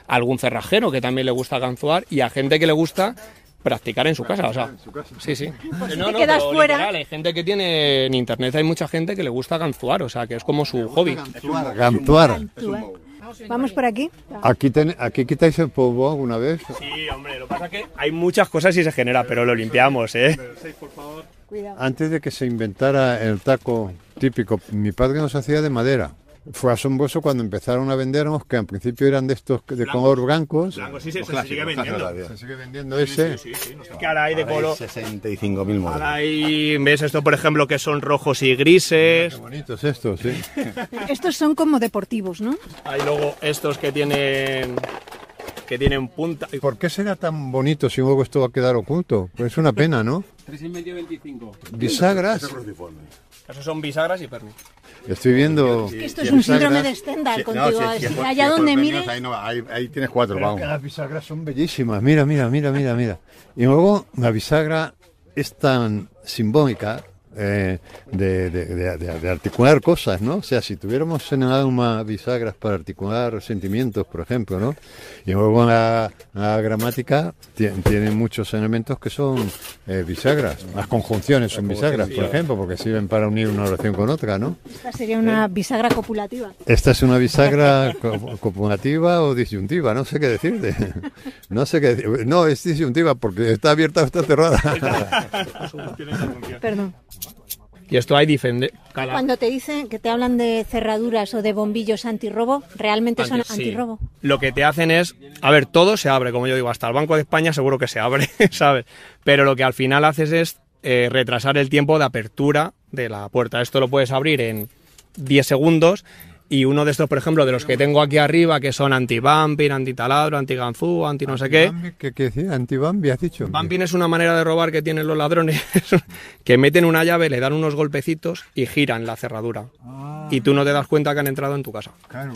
algún cerrajero que también le gusta ganzuar y a gente que le gusta practicar en su casa. O sea, sí, sí. No, pues quedas fuera. hay gente que tiene en internet, hay mucha gente que le gusta ganzuar, o sea, que es como su hobby. Ganzuar. Vamos por aquí. Aquí, aquí quitáis el polvo alguna vez. Sí, hombre, lo pasa que hay muchas cosas y se genera, pero lo limpiamos, ¿eh? Antes de que se inventara el taco típico, mi padre nos hacía de madera fue asombroso cuando empezaron a vendernos, que al principio eran de estos de color blancos. Blanco, sí, sí, se, sigue vendiendo. Se sigue vendiendo ese. Sí, sí, que ahora hay de color. 65.000 modelos. Ahora hay, ves esto, por ejemplo, que son rojos y grises. Qué bonitos estos, sí. estos son como deportivos, ¿no? Hay luego estos que tienen que tienen punta. ¿Por qué será tan bonito si luego esto va a quedar oculto? Pues es una pena, ¿no? 3,525. Disagras. Eso son bisagras y pernis. Estoy viendo. Es que esto es un síndrome de Stendhal contigo. allá donde mires. Ahí, tienes cuatro, vamos. las bisagras son bellísimas. Mira, mira, mira, mira, mira. Y luego la bisagra es tan simbólica eh, de, articular cosas, ¿no? O sea, si tuviéramos en el alma bisagras para articular sentimientos, por ejemplo, ¿no? Y luego la, la gramática tiene muchos elementos que son eh, bisagras. Las conjunciones son bisagras, por ejemplo, porque sirven para unir una oración con otra, ¿no? Esta sería una eh, bisagra copulativa. Esta es una bisagra copulativa o disyuntiva, no sé qué decirte. No sé qué No, es disyuntiva porque está abierta o está cerrada. Perdón. Y esto hay defender. Cuando te dicen que te hablan de cerraduras o de bombillos antirrobo, ¿realmente son antirrobo? Lo que te hacen es, a ver, todo se abre, como yo digo, hasta el Banco de España seguro que se abre, ¿sabes? Pero lo que al final haces es eh, retrasar el tiempo de apertura de la puerta. Esto lo puedes abrir en 10 segundos y uno de estos, por ejemplo, de los que tengo aquí arriba, que son anti-bumping, anti-taladro, anti-ganzú, anti no sé qué. ¿Qué quiere decir? Anti-bumping, has dicho. Bumping es una manera de robar que tienen los ladrones, que meten una llave, le dan unos golpecitos y giran la cerradura. Ah. Y tú no te das cuenta que han entrado en tu casa. Claro,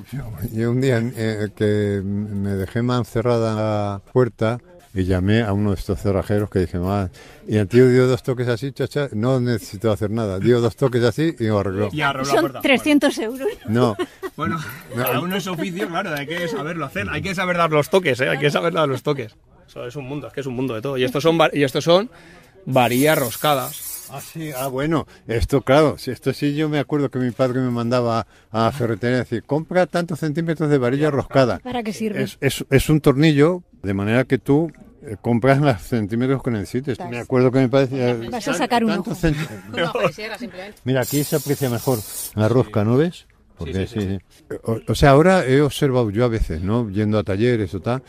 yo, un día eh, que me dejé más cerrada la puerta, y llamé a uno de estos cerrajeros que dije, más y el tío dio dos toques así, chacha, no necesito hacer nada, dio dos toques así y arregló. Y arregló Son 300 euros. No. Bueno, no. a uno es oficio, claro, hay que saberlo hacer, hay que saber dar los toques, ¿eh? hay que saber dar los toques. Eso es un mundo, es que es un mundo de todo. Y estos son, y estos son varillas roscadas Ah, sí, ah, bueno, esto claro, esto sí yo me acuerdo que mi padre me mandaba a ah. ferretería a decir, compra tantos centímetros de varilla roscada. ¿Para qué sirve? Es, un tornillo, de manera que tú eh, compras los centímetros que necesites. Me acuerdo que me parecía... Vas a sacar un ojo. Mira, aquí se aprecia mejor la rosca, ¿no ves? Porque, sí, o, o, sea, ahora he observado yo a veces, ¿no? Yendo a talleres o tal,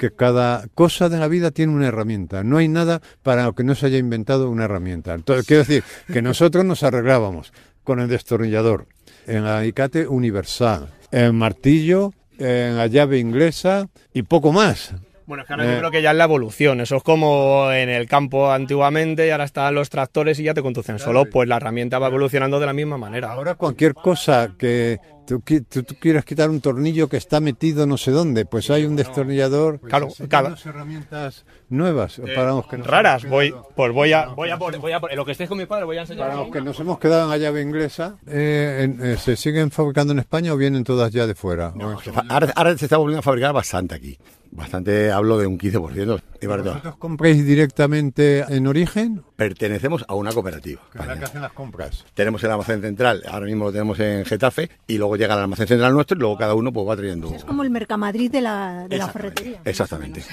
que cada cosa de la vida tiene una herramienta. No hay nada para lo que no se haya inventado una herramienta. Entonces, quiero decir que nosotros nos arreglábamos con el destornillador, en el alicate universal, el martillo, en la llave inglesa y poco más. Bueno, es que ahora yo eh. creo que ya es la evolución. Eso es como en el campo antiguamente y ahora están los tractores y ya te conducen solo. Pues la herramienta va evolucionando de la misma manera. Ahora cualquier cosa que tú, tú, quieras quitar un tornillo que está metido no sé dónde, pues hay un destornillador. Pues claro, herramientas nuevas. Eh, raras. voy, pues voy a, voy lo que estés con mi padre voy a enseñar. Para los que nos hemos quedado en la llave inglesa, eh, ¿se siguen fabricando en España o vienen todas ya de fuera? ahora se está volviendo a fabricar bastante aquí. Bastante hablo de un 15%. ¿Vosotros compráis directamente en origen? Pertenecemos a una cooperativa. ¿Qué hacen las compras? Tenemos el almacén central, ahora mismo lo tenemos en Getafe, y luego llega el almacén central nuestro y luego cada uno pues va trayendo. es como el Mercamadrid de la, ferretería. Exactamente.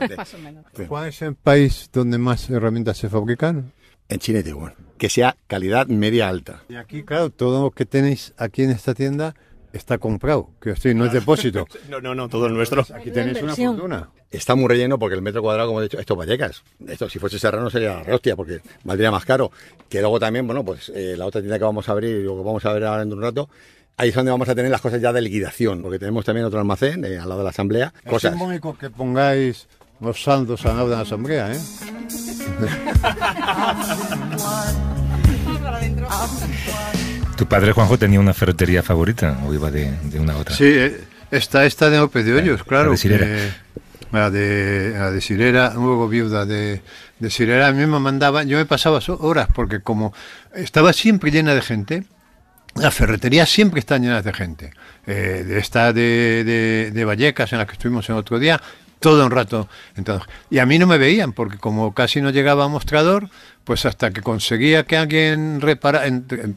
¿Cuál es el país donde más herramientas se fabrican? En China y Taiwán. Que sea calidad media alta. Y aquí, claro, todo lo que tenéis aquí en esta tienda está comprado, que sí, no es depósito. no, no, no, todo es nuestro. Aquí tenéis una fortuna. Está muy relleno porque el metro cuadrado, como he dicho, esto es Vallecas. Esto, si fuese Serrano sería la hostia porque valdría más caro. Que luego también, bueno, pues eh, la otra tienda que vamos a abrir, lo que vamos a ver ahora en un rato, Ahí es donde vamos a tener las cosas ya de liquidación, porque tenemos también otro almacén eh, al lado de la asamblea. Cosas. Es que pongáis los saldos al lado de la asamblea, ¿eh? ¿Tu padre Juanjo tenía una ferretería favorita o iba de, una a otra? Sí, eh, esta, esta de Ope de Hoyos, claro. La de Sirera. la de, luego viuda de, Sirera. A mí me mandaba, yo me pasaba horas porque como estaba siempre llena de gente, las ferreterías siempre están llenas de gente. Eh, esta de, de, Vallecas, en la que estuvimos el otro día, todo un rato. Entonces, y a mí no me veían, porque como casi no llegaba a mostrador, pues hasta que conseguía que alguien reparara, entre,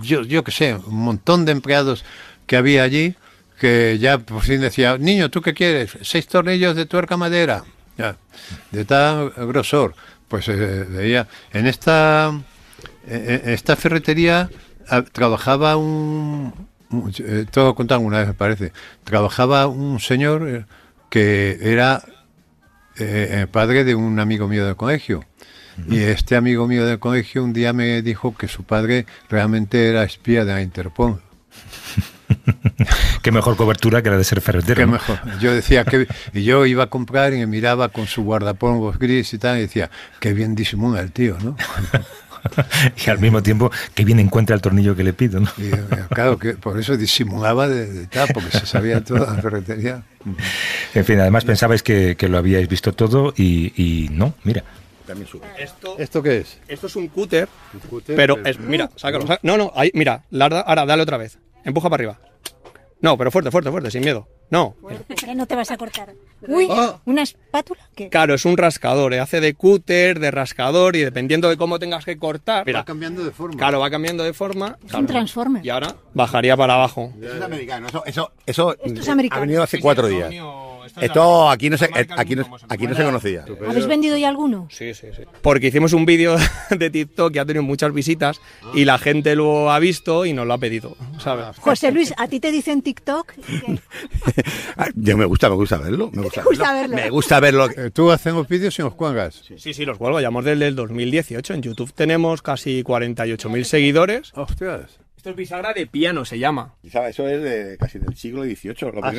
yo, yo qué sé, un montón de empleados que había allí, que ya por fin decía, niño, ¿tú qué quieres? Seis tornillos de tuerca madera, ya, de tal grosor. Pues eh, veía, en esta, e, e, esta ferretería ah, trabajaba un, eh, todo contando una vez, me parece. Trabajaba un señor eh, que era eh, eh, padre de un amigo mío del colegio. Y este amigo mío del colegio un día me dijo que su padre realmente era espía de la Interpol. Qué mejor cobertura que la de ser ferretero. Qué mejor. Yo decía que yo iba a comprar y me miraba con su guardapolvos gris y tal y decía, qué bien disimula el tío, ¿no? y al mismo tiempo que bien encuentra el tornillo que le pido. ¿no? Eh, claro, que por eso disimulaba de, tal, porque se sabía toda la ferretería. En fin, además pensabais que, lo habíais visto todo y, no, mira, Esto, ¿Esto, qué es? Esto es un cúter, pero, es, mira, sácalo, No, no, ahí, mira, ahora dale otra vez. Empuja para arriba. No, pero fuerte, fuerte, fuerte, sin miedo. No. no te vas a cortar? Uy, ah. ¿una espátula? Claro, es un rascador. ¿eh? Hace de cúter, de rascador y dependiendo de cómo tengas que cortar. va cambiando de forma. Claro, va cambiando de forma. Es un transformer. Y ahora bajaría para abajo. Eso es americano. Eso, eso, eso es americano. Eh, ha venido hace cuatro días. Esto aquí no se, eh, aquí no, conocía. ¿Habéis vendido ya alguno? Sí, sí, sí. Porque hicimos un vídeo de TikTok que ha tenido muchas visitas y la gente lo ha visto y nos lo ha pedido. José Luis, ¿a ti te dicen TikTok? Yo me gusta, me gusta verlo. Me gusta, verlo? Me gusta verlo. Eh, tú hacemos vídeos y nos cuelgas. Sí, sí, los cuelgo. Llamamos desde el 2018. En YouTube tenemos casi 48.000 seguidores. Hostias. Esto es bisagra de piano, se llama. Eso es de, casi del siglo XVIII, ¿Ah,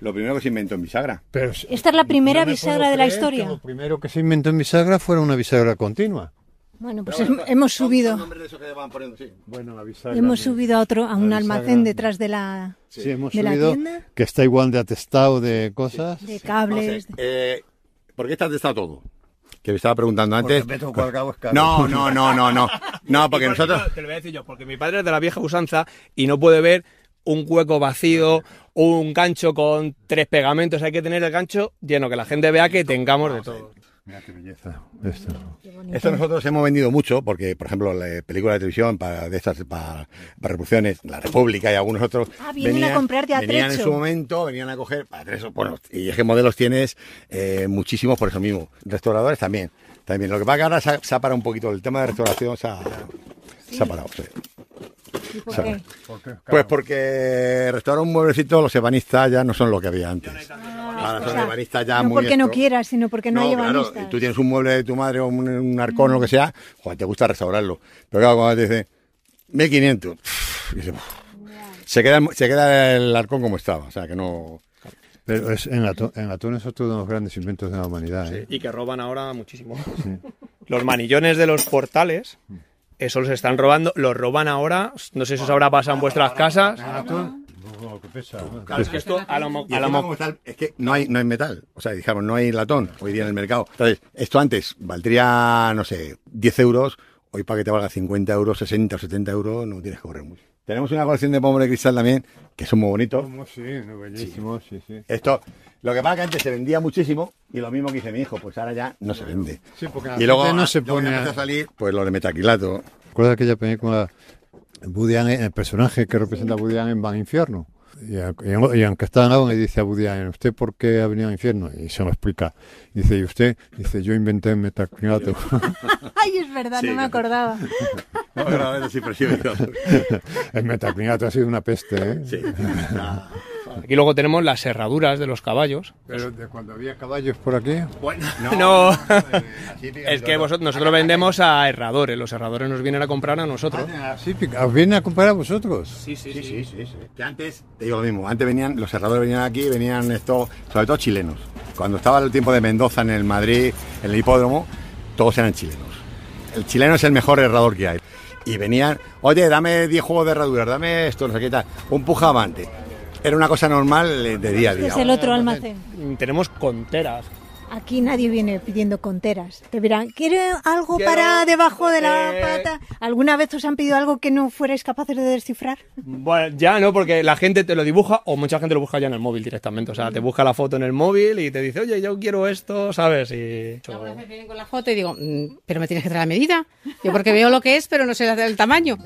lo, primero que, se inventó en bisagra. Esta es la primera bisagra de la historia. Lo primero que se inventó en bisagra fue una bisagra continua. Bueno, pues hemos subido. hemos subido a otro, a un almacén detrás de la. Sí, sí hemos subido. Que está igual de atestado de cosas. De cables. Eh, ¿Por qué está atestado todo? que me estaba preguntando antes. No, no, no, no, no. No, porque nosotros. Te lo voy a decir yo, porque mi padre es de la vieja usanza y no puede ver un hueco vacío, un gancho con tres pegamentos. Hay que tener el gancho lleno, que la gente vea que tengamos de todo. Mira qué belleza. Esto. Esto nosotros hemos vendido mucho porque, por ejemplo, la película de televisión para, de estas, para, La República y algunos otros. Ah, venían, a a Venían en su momento, venían a coger para Bueno, y es que modelos tienes eh, muchísimos por eso mismo. Restauradores también. también. Lo que pasa que ahora se ha, parado un poquito. El tema de restauración se ha, parado. ¿Y por qué? Pues porque restaurar un mueblecito los ebanistas ya no son lo que había antes no porque no quieras, sino porque no, hay tú tienes un mueble de tu madre o un, arcón o lo que sea, joder, te gusta restaurarlo. Pero claro, cuando te dice 1500, se, queda, se queda el arcón como estaba, o sea que no... Pero en, atún, en es otro de los grandes inventos de la humanidad. Y que roban ahora muchísimo. Los manillones de los portales, eso los están robando, los roban ahora. No sé si os habrá pasado en vuestras casas es que esto a lo, a Es que no hay, no hay metal. O sea, digamos, no hay latón hoy día en el mercado. Entonces, esto antes valdría, no sé, 10 euros. Hoy para que te valga 50 euros, 60 o 70 euros, no tienes que correr mucho. Tenemos una colección de pomos de cristal también, que son muy bonitos. Sí, bellísimos, sí. Sí, Esto, lo que pasa es que antes se vendía muchísimo y lo mismo que hice mi hijo, pues ahora ya no se vende. y luego no se pone a... salir, pues lo de metaquilato. Recuerda aquella la el personaje que representa a Budian en Van Infierno. Y, aunque está en y dice a Budian, ¿usted por qué ha venido al infierno? Y se lo explica. Dice, ¿y usted? Dice, yo inventé el metaclinato. Ay, es verdad, no me acordaba. el metaclinato ha sido una peste, ¿eh? Sí. Aquí luego tenemos las herraduras de los caballos. ¿Pero de cuando había caballos por aquí? Bueno, no. Eh, es que nosotros vendemos a herradores. Los herradores nos vienen a comprar a nosotros. Ah, sí, ¿Os vienen a comprar a vosotros? Sí sí sí, sí, Que antes, te digo lo mismo, antes venían, los herradores venían aquí, venían estos, sobre todo chilenos. Cuando estaba el tiempo de Mendoza en el Madrid, en el hipódromo, todos eran chilenos. El chileno es el mejor herrador que hay y venían, oye, dame 10 juegos de herraduras, dame esto, no sé qué tal, un era una cosa normal de día a día. es el otro almacén. Tenemos conteras Aquí nadie viene pidiendo conteras. Te dirán, ¿quiere algo para debajo de la pata? ¿Alguna vez os han pedido algo que no fuerais capaces de descifrar? Bueno, ya no, porque la gente te lo dibuja o mucha gente lo busca ya en el móvil directamente. O sea, te busca la foto en el móvil y te dice, oye, yo quiero esto, ¿sabes? Y... Algunas veces vienen con la foto y digo, mm, pero me tienes que traer la medida. Yo porque veo lo que es, pero no sé el tamaño. En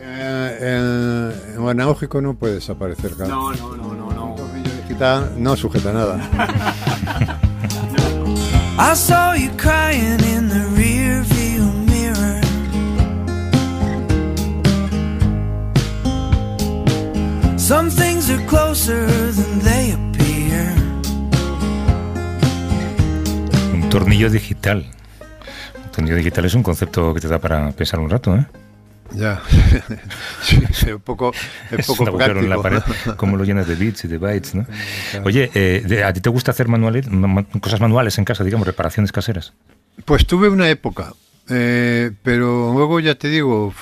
eh, no puede desaparecer. No, no, no, no. no. no sujeta nada. I saw you crying in the rearview mirror. Some things are closer than they appear. Un tornillo digital. Un tornillo digital es un concepto que te da para pensar un rato, ¿eh? Ya, sí, un poco, es, un como lo llenas de bits y de bytes, Oye, eh, ¿a ti te gusta hacer manuales, cosas manuales en casa, digamos, reparaciones caseras? Pues tuve una época, eh, pero luego ya te digo,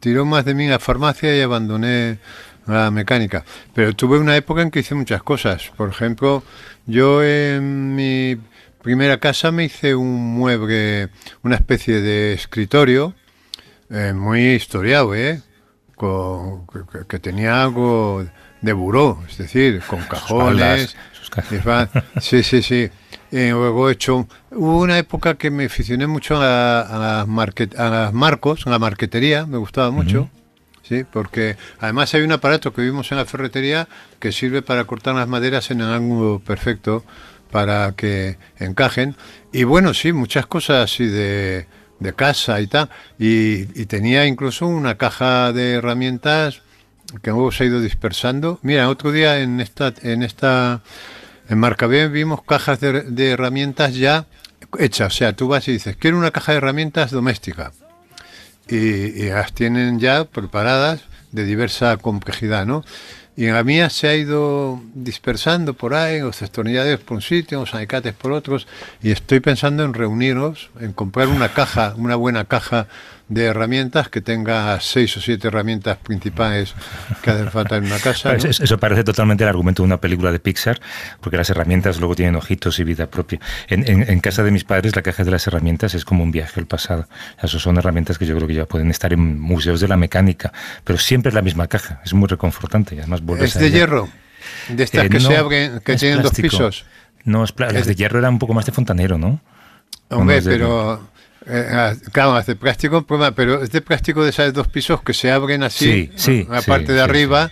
tiró más de mí la farmacia y abandoné la mecánica. Pero tuve una época en que hice muchas cosas. Por ejemplo, yo en mi primera casa me hice un mueble, una especie de escritorio eh, muy historiado, ¿eh? que, tenía algo de buró, es decir, con cajones. Sí, sí, sí. Y luego he hecho. Hubo una época que me aficioné mucho a, las, a marcos, a la marquetería, me gustaba mucho. Sí, porque además hay un aparato que vimos en la ferretería que sirve para cortar las maderas en el ángulo perfecto para que encajen. Y bueno, sí, muchas cosas así de, de casa y tal. Y, tenía incluso una caja de herramientas que luego se ha ido dispersando. Mira, otro día en esta, en esta, en vimos cajas de, herramientas ya hechas. O sea, tú vas y dices, quiero una caja de herramientas doméstica. Y, y las tienen ya preparadas de diversa complejidad, ¿no? Y en la mía se ha ido dispersando por ahí, los cestonillades por un sitio, los alicates por otros, y estoy pensando en reunirnos, en comprar una caja, una buena caja de herramientas, que tenga seis o siete herramientas principales que hacen falta en una casa. Pues eso, parece totalmente el argumento de una película de Pixar, porque las herramientas luego tienen ojitos y vida propia. En, en, casa de mis padres, la caja de las herramientas es como un viaje al pasado. Esas son herramientas que yo creo que ya pueden estar en museos de la mecánica, pero siempre es la misma caja. Es muy reconfortante y además ¿Es de hierro? ¿De estas eh, que se abren, que tienen dos pisos? No, es, las de hierro eran un poco más de fontanero, ¿no? Hombre, pero eh, ah, claro, es de plástico, pero es de plástico de esas dos pisos que se abren así, en la parte de arriba.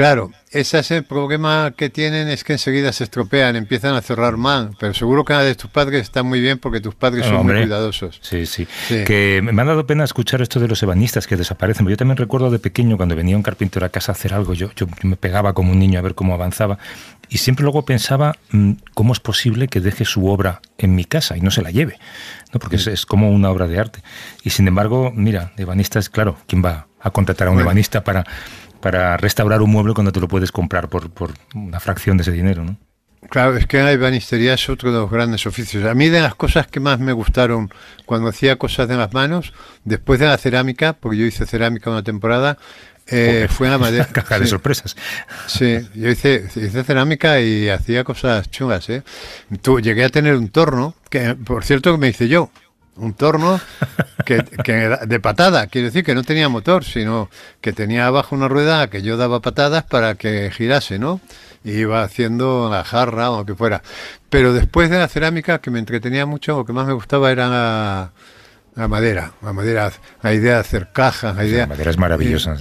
Claro, ese es el problema que tienen, es que enseguida se estropean, empiezan a cerrar mal. pero seguro que a de tus padres está muy bien porque tus padres son muy cuidadosos. Sí, sí, Que me ha dado pena escuchar esto de los ebanistas que desaparecen. Yo también recuerdo de pequeño cuando venía un carpintero a casa a hacer algo, yo, yo me pegaba como un niño a ver cómo avanzaba y siempre luego pensaba mm, cómo es posible que deje su obra en mi casa y no se la lleve, ¿no? porque es, como una obra de arte. Y sin embargo, mira, evanistas, claro, ¿quién va a contratar a un evanista ebanista para para restaurar un mueble cuando te lo puedes comprar por, una fracción de ese dinero, ¿no? Claro, es que la ebanistería es otro de los grandes oficios. A mí de las cosas que más me gustaron cuando hacía cosas de las manos, después de la cerámica, porque yo hice cerámica una temporada, eh, fue la madera. Caja de sorpresas. Sí, yo hice, hice, cerámica y hacía cosas chungas. ¿eh? Tú, llegué a tener un torno, que por cierto me hice yo, un torno que, de patada, quiero decir que no tenía motor, sino que tenía abajo una rueda que yo daba patadas para que girase, ¿no? Y iba haciendo la jarra o lo que fuera. Pero después de la cerámica, que me entretenía mucho, lo que más me gustaba era la, madera, la madera, la idea de hacer cajas, la madera es maravillosa.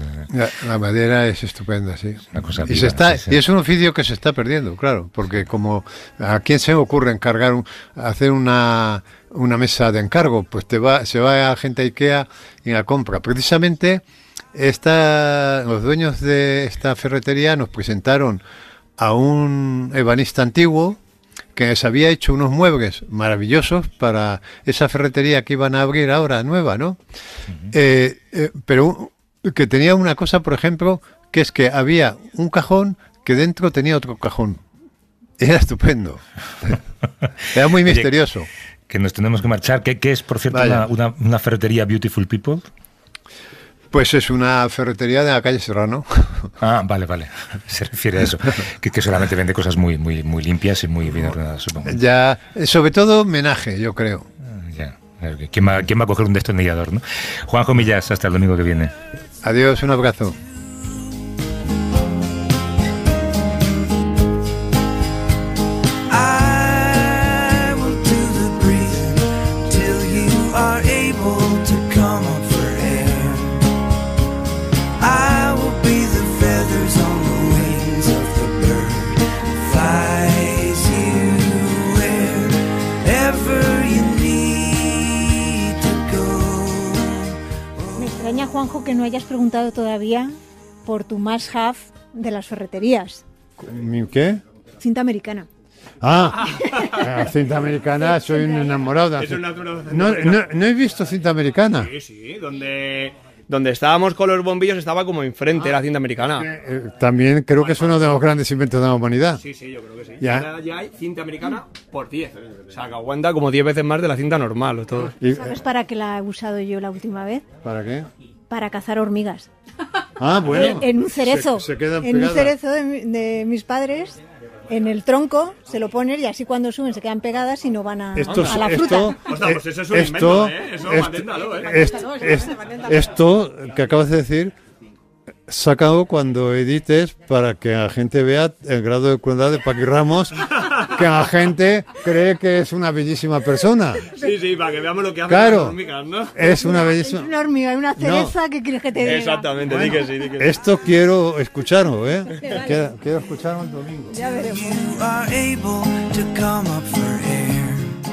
La, madera es estupenda, sí. y, está, y es un oficio que se está perdiendo, claro, porque como a quién se ocurre encargar, un, hacer una una mesa de encargo, pues te va, se va a gente a IKEA y la compra. Precisamente esta, los dueños de esta ferretería nos presentaron a un ebanista antiguo que les había hecho unos muebles maravillosos para esa ferretería que iban a abrir ahora, nueva, ¿no? Eh, eh, pero que tenía una cosa, por ejemplo, que es que había un cajón que dentro tenía otro cajón. Era estupendo. Era muy misterioso que nos tenemos que marchar. ¿Qué, es, por cierto, una, una, ferretería Beautiful People? Pues es una ferretería de la calle Serrano. Ah, vale, vale. Se refiere a eso. que, solamente vende cosas muy, muy, muy limpias y muy bien ordenadas, supongo. Ya, sobre todo homenaje, yo creo. Ah, ya. ¿Quién va, a coger un destornillador? ¿no? Juanjo Millas, hasta el domingo que viene. Adiós, un abrazo. extraña, Juanjo, que no hayas preguntado todavía por tu más half de las ferreterías. ¿Mi qué? Cinta americana. Ah, cinta americana, soy un enamorado. no he visto cinta americana. Sí, sí, donde donde estábamos con los bombillos estaba como enfrente la ah. cinta americana. Eh, también creo que es uno de los grandes inventos de la humanidad. Sí, sí, yo creo que sí. Ya, ya hay cinta americana por 10. O sea, que aguanta como 10 veces más de la cinta normal. O todo. ¿Sabes eh, para qué la he usado yo la última vez? ¿Para qué? Para cazar hormigas. Ah, bueno. En, un cerezo. Se, en un cerezo de, de mis padres en el tronco, se lo ponen y así cuando suben se quedan pegadas y no van a, la fruta. Esto, que acabas de decir sacado cuando edites para que la gente vea el grado de crueldad de Paqui Ramos que la gente cree que es una bellísima persona. Sí, sí, para que veamos lo que hace... claro, Es una bellísima. Es una hormiga, una cereza que quieres que te diga... Exactamente, di que sí, di que sí. Esto quiero escucharlo, ¿eh? Quiero, escucharlo el domingo. Ya veremos.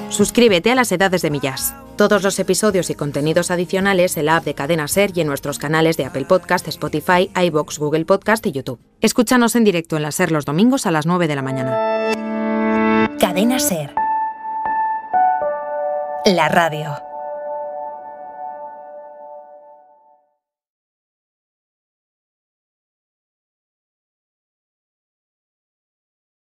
Suscríbete a las edades de Millas. Todos los episodios y contenidos adicionales en la app de Cadena Ser y en nuestros canales de Apple Podcast, Spotify, iBox, Google Podcast y YouTube. Escúchanos en directo en la Ser los domingos a las 9 de la mañana. Cadena Ser. La radio.